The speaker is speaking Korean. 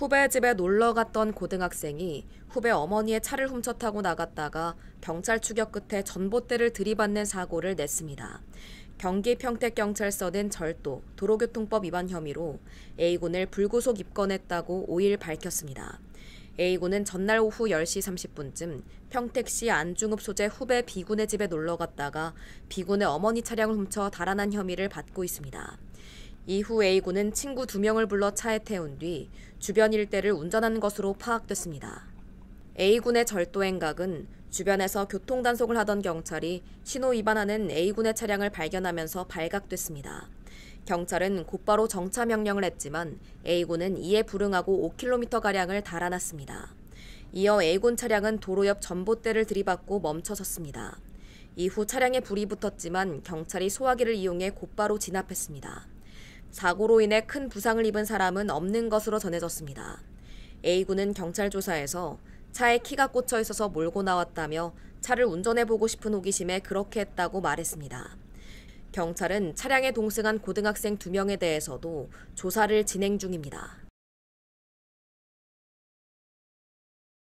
후배 집에 놀러 갔던 고등학생이 후배 어머니의 차를 훔쳐 타고 나갔다가 경찰 추격 끝에 전봇대를 들이받는 사고를 냈습니다. 경기 평택경찰서는 절도, 도로교통법 위반 혐의로 A군을 불구속 입건했다고 5일 밝혔습니다. A군은 전날 오후 10시 30분쯤 평택시 안중읍 소재 후배 B군의 집에 놀러 갔다가 B군의 어머니 차량을 훔쳐 달아난 혐의를 받고 있습니다. 이후 A군은 친구 2명을 불러 차에 태운 뒤 주변 일대를 운전한 것으로 파악됐습니다. A군의 절도 행각은 주변에서 교통단속을 하던 경찰이 신호 위반하는 A군의 차량을 발견하면서 발각됐습니다. 경찰은 곧바로 정차 명령을 했지만 A군은 이에 불응하고 5km가량을 달아났습니다. 이어 A군 차량은 도로 옆 전봇대를 들이받고 멈춰섰습니다. 이후 차량에 불이 붙었지만 경찰이 소화기를 이용해 곧바로 진압했습니다. 사고로 인해 큰 부상을 입은 사람은 없는 것으로 전해졌습니다. A군은 경찰 조사에서 차에 키가 꽂혀 있어서 몰고 나왔다며 차를 운전해 보고 싶은 호기심에 그렇게 했다고 말했습니다. 경찰은 차량에 동승한 고등학생 2명에 대해서도 조사를 진행 중입니다.